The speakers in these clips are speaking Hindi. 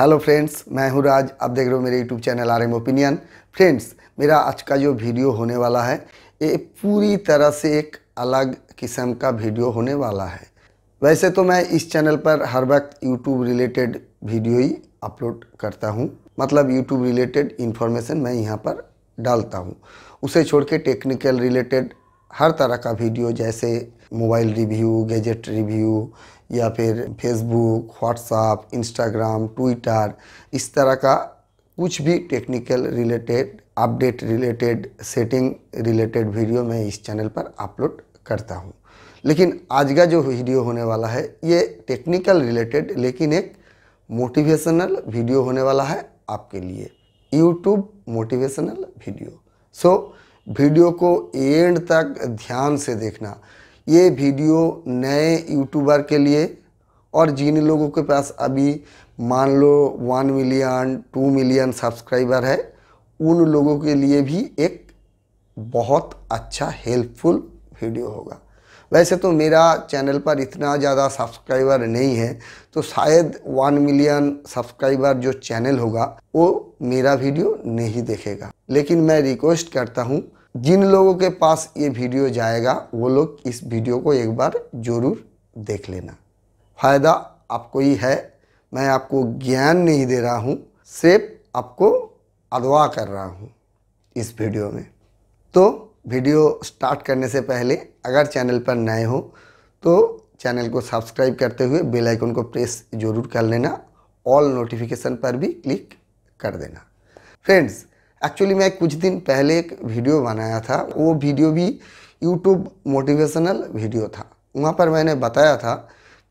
हेलो फ्रेंड्स मैं हूं राज आप देख रहे हो मेरे YouTube channel R M opinion friends मेरा आज का जो वीडियो होने वाला है ये पूरी तरह से एक अलग किस्म का वीडियो होने वाला है वैसे तो मैं इस चैनल पर हर वक्त यूट्यूब रिलेटेड वीडियो ही अपलोड करता हूं मतलब यूट्यूब रिलेटेड इन्फॉर्मेशन मैं यहाँ पर डालता हूँ उसे छोड़ के टेक्निकल रिलेटेड हर तरह का वीडियो जैसे मोबाइल रिव्यू गैजेट रिव्यू या फिर फेसबुक व्हाट्सअप इंस्टाग्राम ट्विटर इस तरह का कुछ भी technical related update related setting related video मैं इस चैनल पर अपलोड करता हूँ लेकिन आज का जो वीडियो होने वाला है ये टेक्निकल रिलेटेड लेकिन एक मोटिवेशनल वीडियो होने वाला है आपके लिए YouTube motivational video so so, video को एंड तक ध्यान से देखना ये वीडियो नए यूट्यूबर के लिए और जिन लोगों के पास अभी मान लो one million two million subscriber है उन लोगों के लिए भी एक बहुत अच्छा हेल्पफुल वीडियो होगा वैसे तो मेरा चैनल पर इतना ज़्यादा सब्सक्राइबर नहीं है तो शायद वन मिलियन सब्सक्राइबर जो चैनल होगा वो मेरा वीडियो नहीं देखेगा लेकिन मैं रिक्वेस्ट करता हूँ जिन लोगों के पास ये वीडियो जाएगा वो लोग इस वीडियो को एक बार ज़रूर देख लेना फ़ायदा आपको ही है मैं आपको ज्ञान नहीं दे रहा हूँ सिर्फ आपको अगवा कर रहा हूँ इस वीडियो में तो वीडियो स्टार्ट करने से पहले अगर चैनल पर नए हो तो चैनल को सब्सक्राइब करते हुए बेल आइकन को प्रेस ज़रूर कर लेना ऑल नोटिफिकेशन पर भी क्लिक कर देना फ्रेंड्स एक्चुअली मैं कुछ दिन पहले एक वीडियो बनाया था वो वीडियो भी यूट्यूब मोटिवेशनल वीडियो था वहाँ पर मैंने बताया था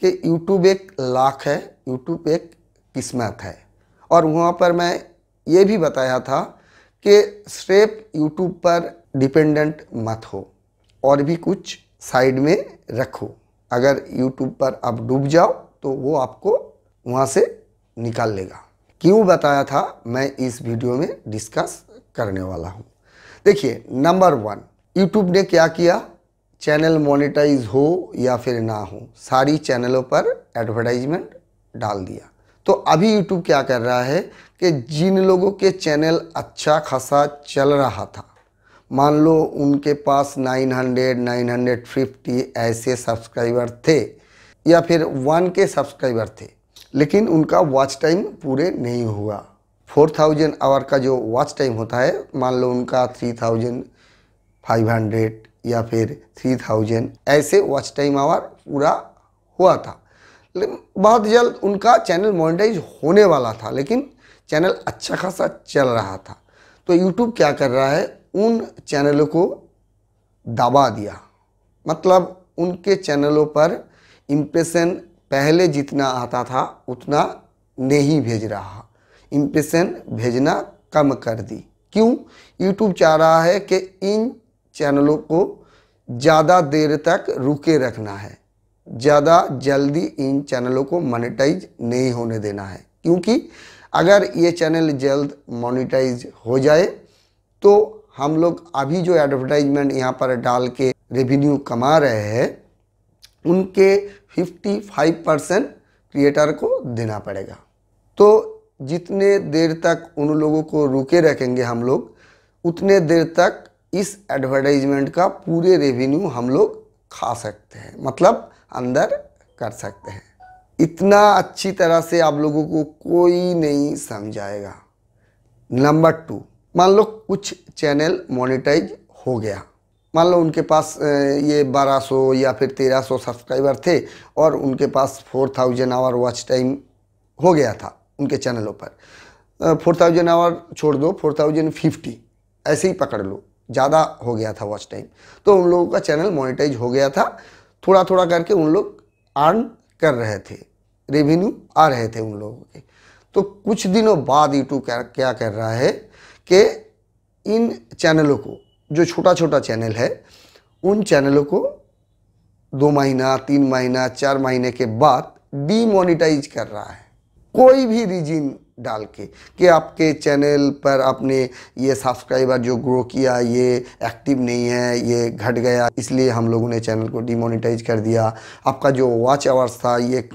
कि यूट्यूब एक लाख है यूट्यूब एक किस्मत है और वहाँ पर मैं ये भी बताया था कि सिर्फ यूट्यूब पर डिपेंडेंट मत हो और भी कुछ साइड में रखो अगर यूट्यूब पर आप डूब जाओ तो वो आपको वहाँ से निकाल लेगा क्यों बताया था मैं इस वीडियो में डिस्कस करने वाला हूँ देखिए नंबर वन यूट्यूब ने क्या किया चैनल मोनिटाइज हो या फिर ना हो सारी चैनलों पर एडवर्टाइजमेंट डाल दिया तो अभी यूट्यूब क्या कर रहा है कि जिन लोगों के चैनल अच्छा खासा चल रहा था मान लो उनके पास 900, 950 ऐसे सब्सक्राइबर थे या फिर वन के सब्सक्राइबर थे लेकिन उनका वॉच टाइम पूरे नहीं हुआ फोर थाउजेंड आवर का जो वॉच टाइम होता है मान लो उनका थ्री थाउजेंड फाइव हंड्रेड या फिर थ्री थाउजेंड ऐसे वॉच टाइम आवर पूरा हुआ था लेकिन बहुत जल्द उनका चैनल मोनिटाइज होने वाला था लेकिन चैनल अच्छा खासा चल रहा था तो यूट्यूब क्या कर रहा है उन चैनलों को दबा दिया मतलब उनके चैनलों पर इम्प्रेशन पहले जितना आता था उतना नहीं भेज रहा इम्प्रेशन भेजना कम कर दी क्यों यूट्यूब चाह रहा है कि इन चैनलों को ज़्यादा देर तक रुके रखना है ज़्यादा जल्दी इन चैनलों को मोनेटाइज नहीं होने देना है क्योंकि अगर ये चैनल जल्द मोनेटाइज हो जाए तो हम लोग अभी जो एडवर्टाइजमेंट यहाँ पर डाल के रेवेन्यू कमा रहे हैं उनके 55 परसेंट क्रिएटर को देना पड़ेगा तो जितने देर तक उन लोगों को रुके रखेंगे हम लोग उतने देर तक इस एडवर्टाइजमेंट का पूरे रेवेन्यू हम लोग खा सकते हैं मतलब अंदर कर सकते हैं इतना अच्छी तरह से आप लोगों को कोई नहीं समझाएगा नंबर टू मान लो कुछ चैनल मोनिटाइज हो गया मान लो उनके पास ये 1200 या फिर 1300 सब्सक्राइबर थे और उनके पास 4000 थाउजेंड आवर वॉच टाइम हो गया था उनके चैनलों पर 4000 थाउजेंड आवर छोड़ दो 4050 ऐसे ही पकड़ लो ज़्यादा हो गया था वॉच टाइम तो उन लोगों का चैनल मोनिटाइज हो गया था थोड़ा थोड़ा करके उन लोग अर्न कर रहे थे रेवेन्यू आ रहे थे उन लोगों के तो कुछ दिनों बाद यूट्यूब e क्या कर रहा है कि इन चैनलों को जो छोटा छोटा चैनल है उन चैनलों को दो महीना तीन महीना चार महीने के बाद डीमोनिटाइज कर रहा है कोई भी रीजन डाल के कि आपके चैनल पर आपने ये सब्सक्राइबर जो ग्रो किया ये एक्टिव नहीं है ये घट गया इसलिए हम लोगों ने चैनल को डीमोनिटाइज कर दिया आपका जो वॉच आवर्स था ये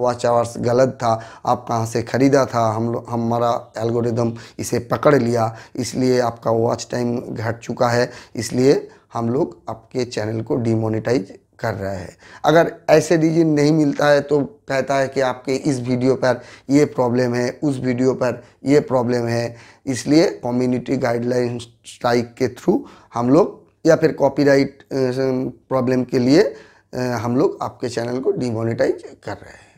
वॉच आवर्स गलत था आप कहाँ से ख़रीदा था हम लोग हमारा एल्गोरिदम इसे पकड़ लिया इसलिए आपका वॉच टाइम घट चुका है इसलिए हम लोग आपके चैनल को डीमोनिटाइज कर रहे हैं अगर ऐसे डिजिन नहीं मिलता है तो कहता है कि आपके इस वीडियो पर ये प्रॉब्लम है उस वीडियो पर ये प्रॉब्लम है इसलिए कम्युनिटी गाइडलाइन स्ट्राइक के थ्रू हम लोग या फिर कॉपीराइट प्रॉब्लम के लिए हम लोग आपके चैनल को डीमोनिटाइज कर रहे हैं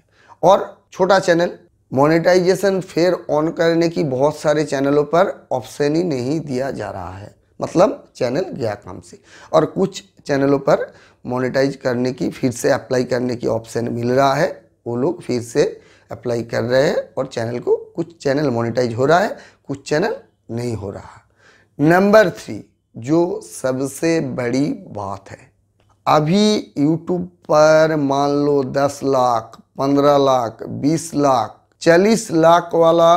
और छोटा चैनल मोनेटाइजेशन फेयर ऑन करने की बहुत सारे चैनलों पर ऑप्शन ही नहीं दिया जा रहा है मतलब चैनल गया काम से और कुछ चैनलों पर मोनेटाइज करने की फिर से अप्लाई करने की ऑप्शन मिल रहा है वो लोग फिर से अप्लाई कर रहे हैं और चैनल को कुछ चैनल मोनेटाइज हो रहा है कुछ चैनल नहीं हो रहा नंबर थ्री जो सबसे बड़ी बात है अभी YouTube पर मान लो 10 लाख पंद्रह लाख बीस लाख चालीस लाख वाला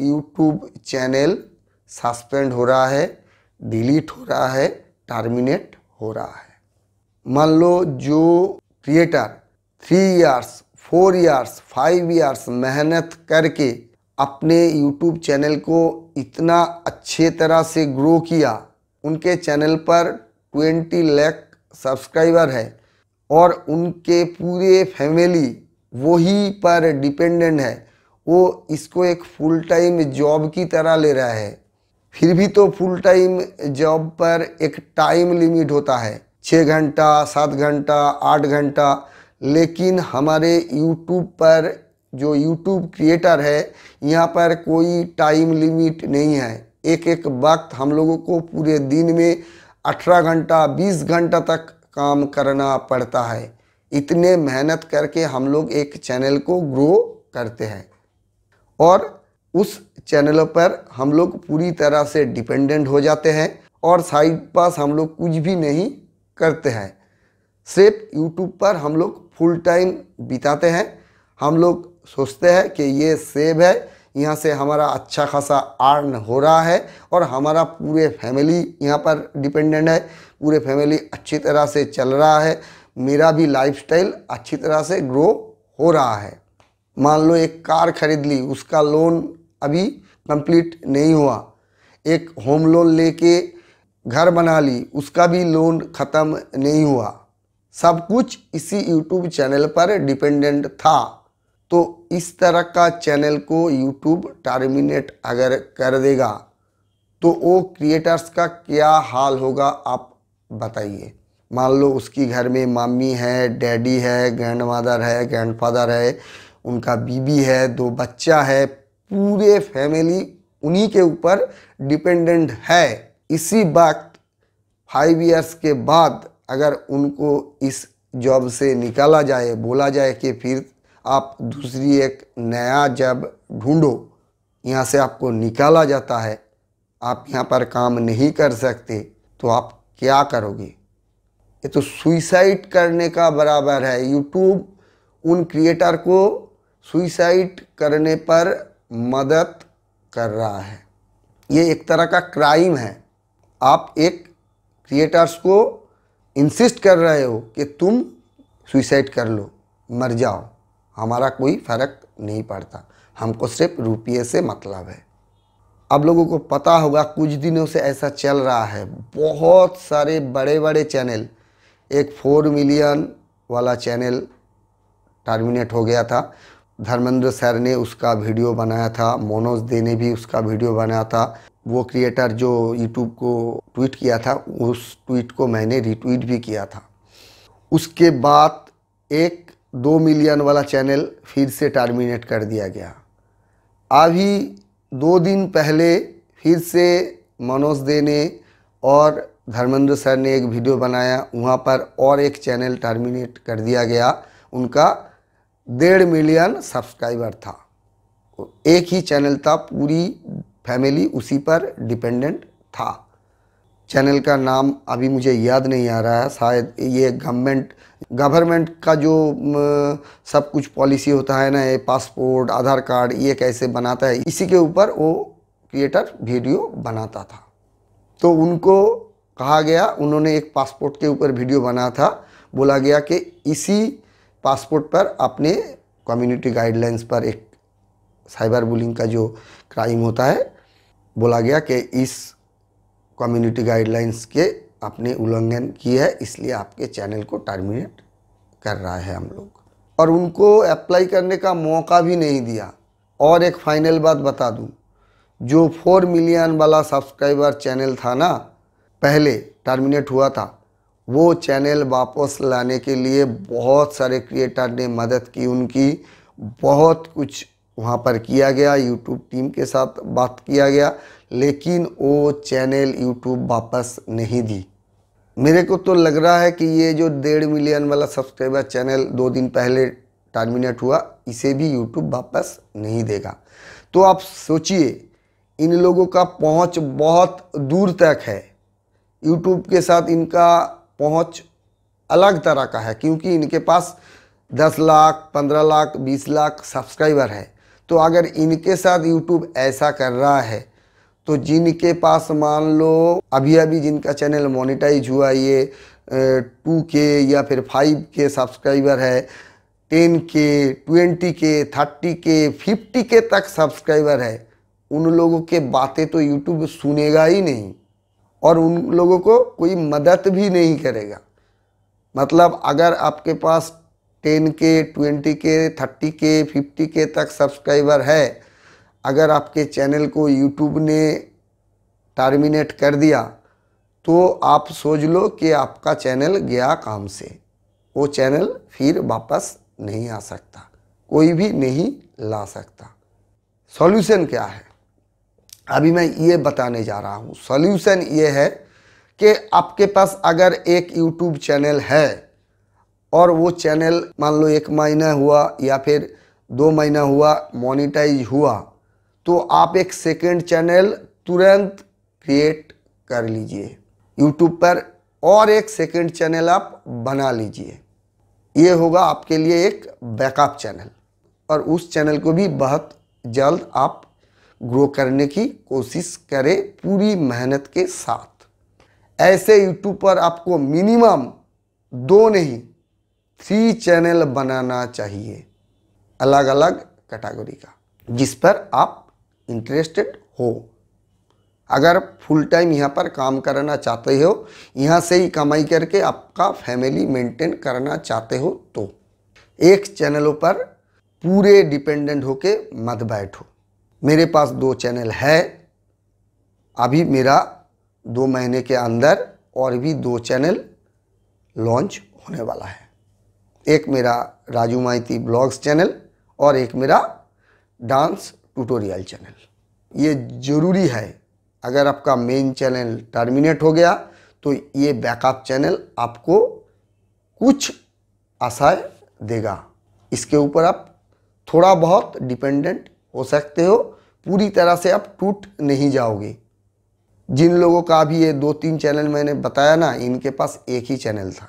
यूट्यूब चैनल सस्पेंड हो रहा है डिलीट हो रहा है टर्मिनेट हो रहा है मान लो जो creator three years four years five years मेहनत करके अपने यूट्यूब चैनल को इतना अच्छे तरह से ग्रो किया उनके चैनल पर ट्वेंटी लैख सब्सक्राइबर है और उनके पूरे फैमिली वही पर डिपेंडेंट है वो इसको एक फुल टाइम जॉब की तरह ले रहा है फिर भी तो फुल टाइम जॉब पर एक टाइम लिमिट होता है छः घंटा सात घंटा आठ घंटा लेकिन हमारे यूट्यूब पर जो यूट्यूब क्रिएटर है यहाँ पर कोई टाइम लिमिट नहीं है एक एक वक्त हम लोगों को पूरे दिन में अठारह घंटा बीस घंटा तक काम करना पड़ता है इतने मेहनत करके हम लोग एक चैनल को ग्रो करते हैं और उस चैनल पर हम लोग पूरी तरह से डिपेंडेंट हो जाते हैं और साइड पास हम लोग कुछ भी नहीं करते हैं सिर्फ यूट्यूब पर हम लोग फुल टाइम बिताते हैं हम लोग सोचते हैं कि ये सेब है यहाँ से हमारा अच्छा खासा अर्न हो रहा है और हमारा पूरे फैमिली यहाँ पर डिपेंडेंट है पूरे फैमिली अच्छी तरह से चल रहा है मेरा भी लाइफस्टाइल अच्छी तरह से ग्रो हो रहा है मान लो एक कार खरीद ली उसका लोन अभी कंप्लीट नहीं हुआ एक होम लोन लेके घर बना ली उसका भी लोन ख़त्म नहीं हुआ सब कुछ इसी यूट्यूब चैनल पर डिपेंडेंट था तो इस तरह का चैनल को यूट्यूब टर्मिनेट अगर कर देगा तो वो क्रिएटर्स का क्या हाल होगा आप बताइए मान लो उसकी घर में मम्मी है डैडी है ग्रैंड मदर है ग्रैंडफादर है उनका बीबी है दो बच्चा है पूरे फैमिली उन्हीं के ऊपर डिपेंडेंट है इसी वक्त फाइव इयर्स के बाद अगर उनको इस जॉब से निकाला जाए बोला जाए कि फिर आप दूसरी एक नया जब ढूंढो यहाँ से आपको निकाला जाता है आप यहाँ पर काम नहीं कर सकते तो आप क्या करोगे ये तो सुइसाइड करने का बराबर है यूट्यूब उन क्रिएटर को सुइसाइड करने पर मदद कर रहा है ये एक तरह का क्राइम है आप एक क्रिएटर्स को इंसिस्ट कर रहे हो कि तुम सुइसाइड कर लो मर जाओ हमारा कोई फ़र्क नहीं पड़ता हमको सिर्फ रुपये से मतलब है आप लोगों को पता होगा कुछ दिनों से ऐसा चल रहा है बहुत सारे बड़े बड़े चैनल एक फोर मिलियन वाला चैनल टर्मिनेट हो गया था धर्मेंद्र सर ने उसका वीडियो बनाया था मनोज दे ने भी उसका वीडियो बनाया था वो क्रिएटर जो यूट्यूब को ट्वीट किया था उस ट्वीट को मैंने रिट्वीट भी किया था उसके बाद एक दो मिलियन वाला चैनल फिर से टर्मिनेट कर दिया गया अभी दो दिन पहले फिर से मनोज दे ने और धर्मेंद्र सर ने एक वीडियो बनाया वहाँ पर और एक चैनल टर्मिनेट कर दिया गया उनका डेढ़ मिलियन सब्सक्राइबर था एक ही चैनल था पूरी फैमिली उसी पर डिपेंडेंट था चैनल का नाम अभी मुझे याद नहीं आ रहा है शायद ये गवर्नमेंट गवर्नमेंट का जो सब कुछ पॉलिसी होता है ना ये पासपोर्ट आधार कार्ड ये कैसे बनाता है इसी के ऊपर वो क्रिएटर वीडियो बनाता था तो उनको कहा गया उन्होंने एक पासपोर्ट के ऊपर वीडियो बना था बोला गया कि इसी पासपोर्ट पर अपने कम्युनिटी गाइडलाइंस पर एक साइबर बुलिंग का जो क्राइम होता है बोला गया कि इस कम्युनिटी गाइडलाइंस के आपने उल्लंघन की है इसलिए आपके चैनल को टर्मिनेट कर रहा है हम लोग और उनको अप्लाई करने का मौका भी नहीं दिया और एक फाइनल बात बता दूं जो फोर मिलियन वाला सब्सक्राइबर चैनल था ना पहले टर्मिनेट हुआ था वो चैनल वापस लाने के लिए बहुत सारे क्रिएटर ने मदद की उनकी बहुत कुछ वहाँ पर किया गया यूट्यूब टीम के साथ बात किया गया लेकिन वो चैनल यूट्यूब वापस नहीं दी मेरे को तो लग रहा है कि ये जो डेढ़ मिलियन वाला सब्सक्राइबर चैनल दो दिन पहले टर्मिनेट हुआ इसे भी यूट्यूब वापस नहीं देगा तो आप सोचिए इन लोगों का पहुंच बहुत दूर तक है यूट्यूब के साथ इनका पहुंच अलग तरह का है क्योंकि इनके पास 10 लाख 15 लाख 20 लाख सब्सक्राइबर है तो अगर इनके साथ यूट्यूब ऐसा कर रहा है तो जिनके पास मान लो अभी अभी जिनका चैनल मोनिटाइज हुआ ये टू के या फिर फाइव के सब्सक्राइबर है ten K twenty K thirty K fifty K तक सब्सक्राइबर है उन लोगों के बातें तो यूट्यूब सुनेगा ही नहीं और उन लोगों को कोई मदद भी नहीं करेगा मतलब अगर आपके पास ten K twenty K thirty K fifty K तक सब्सक्राइबर है अगर आपके चैनल को यूट्यूब ने टर्मिनेट कर दिया तो आप सोच लो कि आपका चैनल गया काम से वो चैनल फिर वापस नहीं आ सकता कोई भी नहीं ला सकता सॉल्यूशन क्या है अभी मैं ये बताने जा रहा हूँ सॉल्यूशन ये है कि आपके पास अगर एक यूट्यूब चैनल है और वो चैनल मान लो एक महीना हुआ या फिर दो महीना हुआ मोनिटाइज हुआ तो आप एक सेकेंड चैनल तुरंत क्रिएट कर लीजिए यूट्यूब पर और एक सेकेंड चैनल आप बना लीजिए ये होगा आपके लिए एक बैकअप चैनल और उस चैनल को भी बहुत जल्द आप ग्रो करने की कोशिश करें पूरी मेहनत के साथ ऐसे यूट्यूब पर आपको मिनिमम दो नहीं थ्री चैनल बनाना चाहिए अलग अलग कैटेगरी का जिस पर आप इंटरेस्टेड हो अगर फुल टाइम यहाँ पर काम करना चाहते हो यहाँ से ही कमाई करके आपका फैमिली मेंटेन करना चाहते हो तो एक चैनलों पर पूरे डिपेंडेंट होके मत बैठो मेरे पास दो चैनल है अभी मेरा दो महीने के अंदर और भी दो चैनल लॉन्च होने वाला है एक मेरा राजू माइती ब्लॉग्स चैनल और एक मेरा डांस ट्यूटोरियल चैनल ये ज़रूरी है अगर आपका मेन चैनल टर्मिनेट हो गया तो ये बैकअप चैनल आपको कुछ आशाएं देगा इसके ऊपर आप थोड़ा बहुत डिपेंडेंट हो सकते हो पूरी तरह से आप टूट नहीं जाओगे जिन लोगों का भी ये दो तीन चैनल मैंने बताया ना इनके पास एक ही चैनल था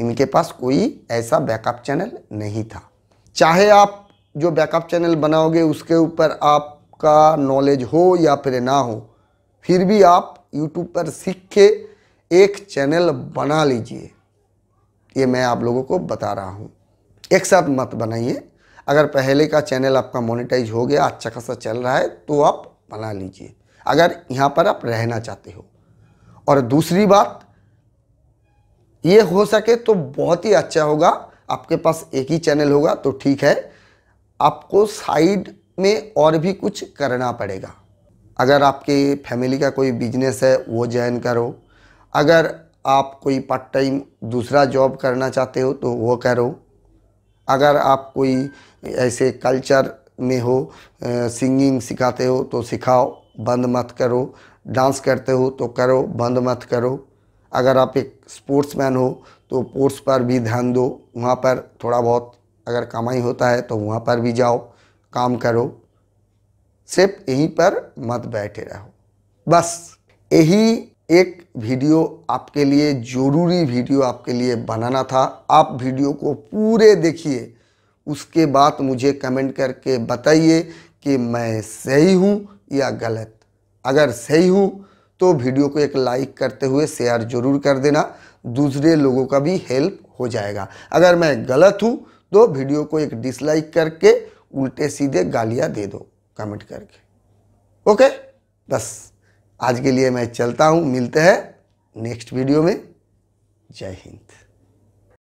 इनके पास कोई ऐसा बैकअप चैनल नहीं था चाहे आप जो बैकअप चैनल बनाओगे उसके ऊपर आपका नॉलेज हो या फिर ना हो फिर भी आप यूट्यूब पर सीख के एक चैनल बना लीजिए ये मैं आप लोगों को बता रहा हूँ एक साथ मत बनाइए अगर पहले का चैनल आपका मोनेटाइज हो गया अच्छा खासा चल रहा है तो आप बना लीजिए अगर यहाँ पर आप रहना चाहते हो और दूसरी बात ये हो सके तो बहुत ही अच्छा होगा आपके पास एक ही चैनल होगा तो ठीक है आपको साइड में और भी कुछ करना पड़ेगा अगर आपके फैमिली का कोई बिजनेस है वो ज्वाइन करो अगर आप कोई पार्ट टाइम दूसरा जॉब करना चाहते हो तो वो करो अगर आप कोई ऐसे कल्चर में हो सिंगिंग सिखाते हो तो सिखाओ बंद मत करो डांस करते हो तो करो बंद मत करो अगर आप एक स्पोर्ट्समैन हो तो स्पोर्ट्स पर भी ध्यान दो वहाँ पर थोड़ा बहुत अगर कमाई होता है तो वहाँ पर भी जाओ काम करो सिर्फ यहीं पर मत बैठे रहो बस यही एक वीडियो आपके लिए ज़रूरी वीडियो आपके लिए बनाना था आप वीडियो को पूरे देखिए उसके बाद मुझे कमेंट करके बताइए कि मैं सही हूँ या गलत अगर सही हूँ तो वीडियो को एक लाइक करते हुए शेयर ज़रूर कर देना दूसरे लोगों का भी हेल्प हो जाएगा अगर मैं गलत हूँ तो वीडियो को एक डिसलाइक करके उल्टे सीधे गालियाँ दे दो कमेंट करके ओके बस आज के लिए मैं चलता हूँ मिलते हैं नेक्स्ट वीडियो में जय हिंद